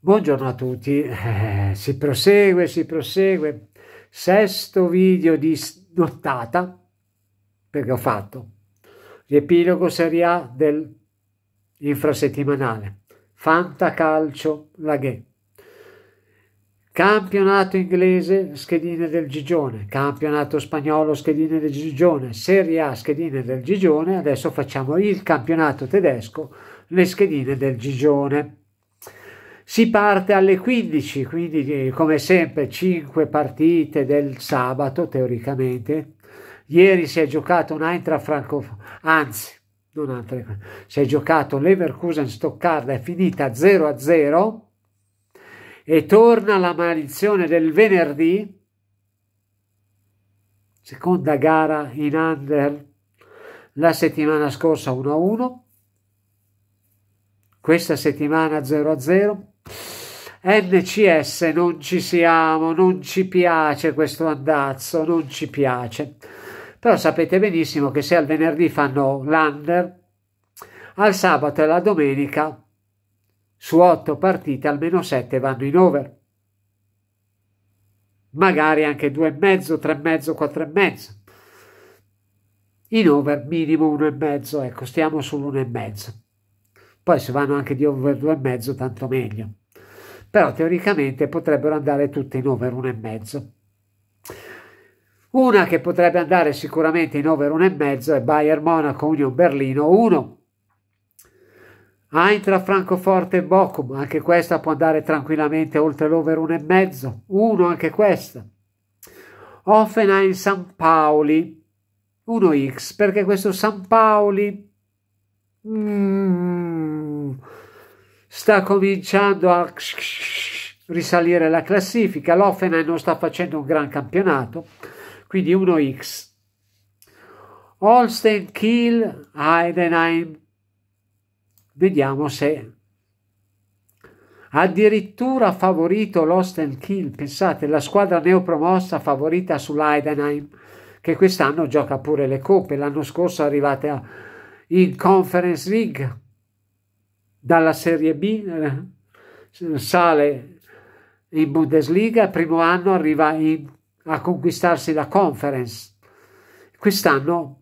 Buongiorno a tutti, eh, si prosegue, si prosegue, sesto video di nottata, perché ho fatto, l'epilogo Serie A del infrasettimanale, calcio Laghe, campionato inglese schedine del Gigione, campionato spagnolo schedine del Gigione, Serie A schedine del Gigione, adesso facciamo il campionato tedesco, le schedine del Gigione. Si parte alle 15, quindi eh, come sempre 5 partite del sabato teoricamente. Ieri si è giocato un Eintracht Franco, anzi, non altre, si è giocato Leverkusen Stoccarda, è finita 0-0 e torna la maledizione del venerdì, seconda gara in under la settimana scorsa 1-1, questa settimana 0-0. NCS non ci siamo, non ci piace questo andazzo, non ci piace. Però sapete benissimo che se al venerdì fanno l'under, al sabato e alla domenica su 8 partite almeno 7 vanno in over. Magari anche e e mezzo, mezzo, 2,5, e mezzo. In over minimo e mezzo, ecco, stiamo e mezzo. Poi se vanno anche di over 2,5 tanto meglio. Però teoricamente potrebbero andare tutte in over 1,5. Una che potrebbe andare sicuramente in over 1,5 è Bayern Monaco Union Berlino 1. Eintracht Francoforte Bochum, anche questa può andare tranquillamente oltre l'over 1,5, 1 anche questa. Offenheim San Paoli, 1x, perché questo San Paoli... Mm, sta cominciando a risalire la classifica, l'Offenheim non sta facendo un gran campionato, quindi 1x. Holstein, Kiel, Heidenheim, vediamo se addirittura favorito l'Holstein Kiel, pensate, la squadra neopromossa favorita sull'Heidenheim, che quest'anno gioca pure le coppe, l'anno scorso è arrivata in Conference League, dalla Serie B eh, sale in Bundesliga, primo anno arriva in, a conquistarsi la conference. Quest'anno,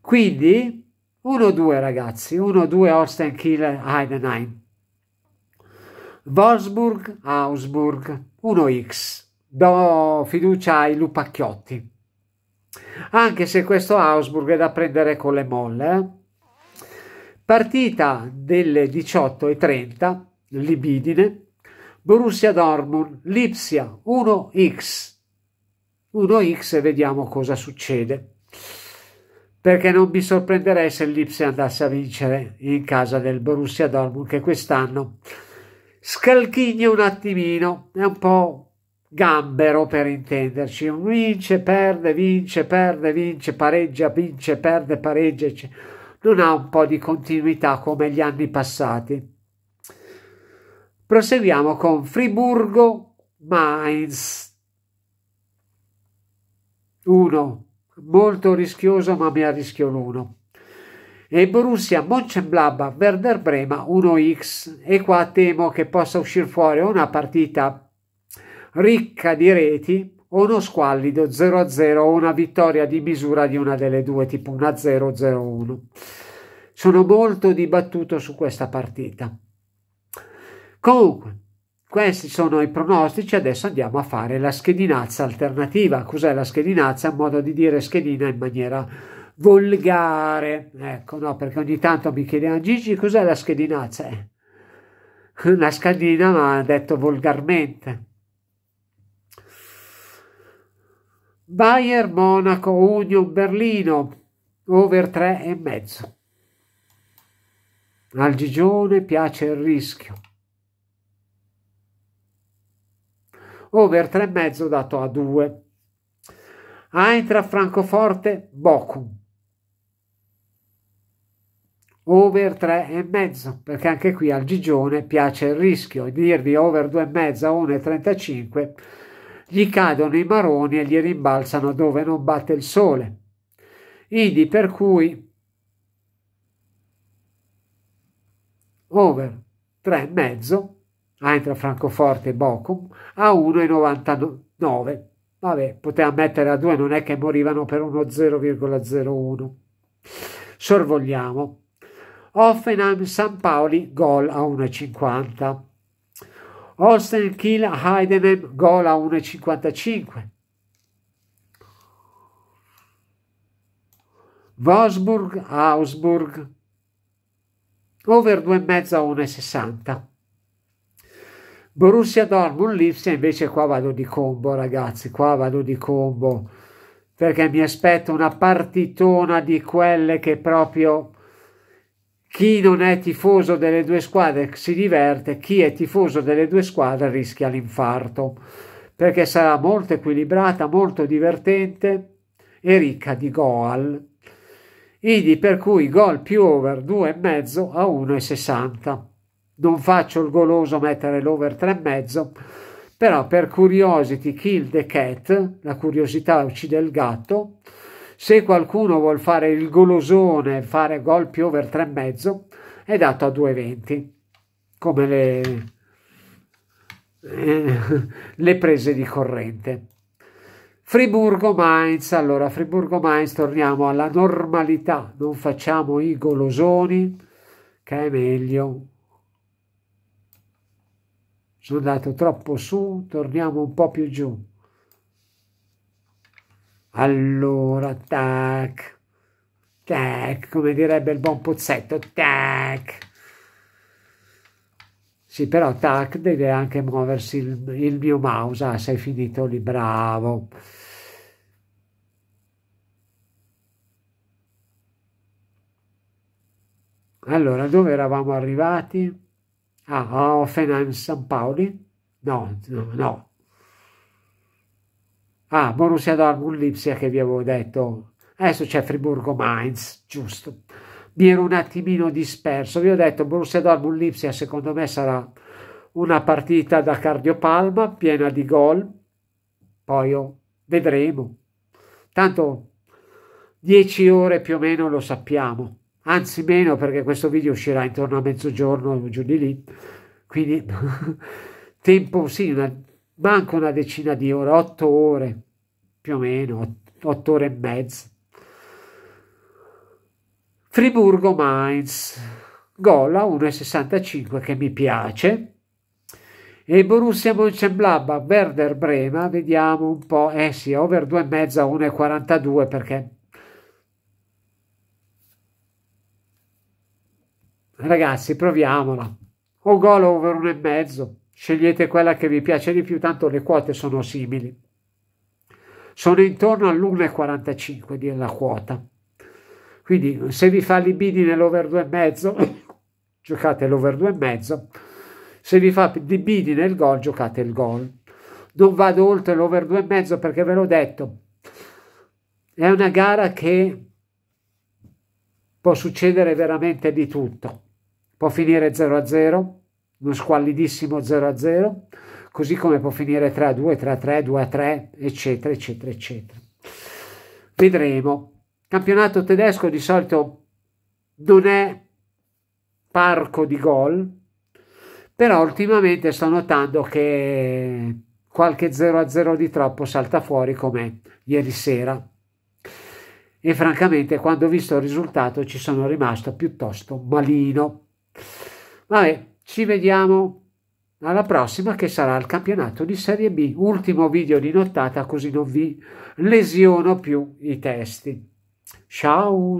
quindi 1-2 ragazzi, 1-2 Holstein Kiel Heidenheim. Wolfsburg Augsburg 1x. Do fiducia ai Lupacchiotti. Anche se questo Augsburg è da prendere con le molle. Eh? Partita delle 18.30, Libidine, Borussia Dortmund, Lipsia 1x. 1x e vediamo cosa succede. Perché non mi sorprenderei se l'Ipsia andasse a vincere in casa del Borussia Dortmund che quest'anno scalchigna un attimino, è un po' gambero per intenderci, vince, perde, vince, perde, vince, pareggia, vince, perde, pareggia, eccetera non ha un po' di continuità come gli anni passati. Proseguiamo con Friburgo Mainz. Uno, Molto rischioso, ma mi arrischio l'uno. E Borussia Mönchengladbach Werder Brema 1x. E qua temo che possa uscire fuori una partita ricca di reti o uno squallido 0-0 o una vittoria di misura di una delle due, tipo una 0-0-1. Sono molto dibattuto su questa partita. Comunque, questi sono i pronostici, adesso andiamo a fare la schedinazza alternativa. Cos'è la schedinazza? Un modo di dire schedina in maniera volgare. Ecco, no, perché ogni tanto mi chiedevano ah, Gigi cos'è la schedinazza? Eh, una schedina, ma detto volgarmente. Bayer Monaco Union Berlino over 3,5 al Gigione piace il rischio over 3,5 dato a 2 Eintracht Francoforte Bochum over 3,5 perché anche qui al Gigione piace il rischio dirvi over 2,5 a 1,35 gli cadono i maroni e gli rimbalzano dove non batte il sole. Indi per cui over 3,5 entra Francoforte e Bocum a 1,99. Vabbè, poteva mettere a 2, non è che morivano per uno 0,01. Sorvogliamo. Offenheim San Paoli gol a 1,50. Olsen Kiel Heidenheim gol a 1,55. Wolfsburg Augsburg over 2,5 a 1,60. Borussia Dortmund Lipsia invece qua vado di combo ragazzi, qua vado di combo perché mi aspetto una partitona di quelle che proprio chi non è tifoso delle due squadre si diverte, chi è tifoso delle due squadre rischia l'infarto, perché sarà molto equilibrata, molto divertente e ricca di goal. Idi per cui gol più over 2,5 a 1,60. Non faccio il goloso mettere l'over 3,5, però per curiosity kill the cat, la curiosità uccide il gatto, se qualcuno vuol fare il golosone, fare gol più over 3,5 è dato a 2,20 come le, eh, le prese di corrente. Friburgo-Mainz, allora Friburgo-Mainz torniamo alla normalità, non facciamo i golosoni, che è meglio. Sono andato troppo su, torniamo un po' più giù. Allora, tac, tac, come direbbe il buon pozzetto, tac. Sì, però tac deve anche muoversi il, il mio mouse. Ah, sei finito lì, bravo. Allora, dove eravamo arrivati? Ah, a Offenheim San Paoli? No, no, no, Ah, Borussia Dortmund Lipsia che vi avevo detto. Adesso c'è Friburgo Mainz, giusto. Mi ero un attimino disperso. Vi ho detto Borussia Dortmund Lipsia secondo me sarà una partita da cardiopalma piena di gol. Poi oh, vedremo. Tanto 10 ore più o meno lo sappiamo. Anzi meno perché questo video uscirà intorno a mezzogiorno giù di lì. Quindi tempo sì, una manca una decina di ore, otto ore più o meno, otto ore e mezza. Friburgo Mainz, gol a 1,65 che mi piace. E Borussia Mönchengladbach, Werder Brema, vediamo un po', eh sì, over 2,5 a 1,42 perché... Ragazzi, proviamola. O gol over 1,5. Scegliete quella che vi piace di più, tanto le quote sono simili. Sono intorno all'1,45 di la quota. Quindi se vi fa libidi nell'over 2,5, giocate l'over 2,5. Se vi fa libidi nel gol, giocate il gol. Non vado oltre l'over 2,5 perché ve l'ho detto. È una gara che può succedere veramente di tutto. Può finire 0 a 0, uno squallidissimo 0-0, così come può finire 3-2, 3-3, 2-3, eccetera, eccetera, eccetera. Vedremo. Campionato tedesco di solito non è parco di gol, però ultimamente sto notando che qualche 0-0 di troppo salta fuori come ieri sera. E francamente quando ho visto il risultato ci sono rimasto piuttosto malino. Vabbè, ci vediamo alla prossima che sarà il campionato di Serie B, ultimo video di nottata così non vi lesiono più i testi. Ciao!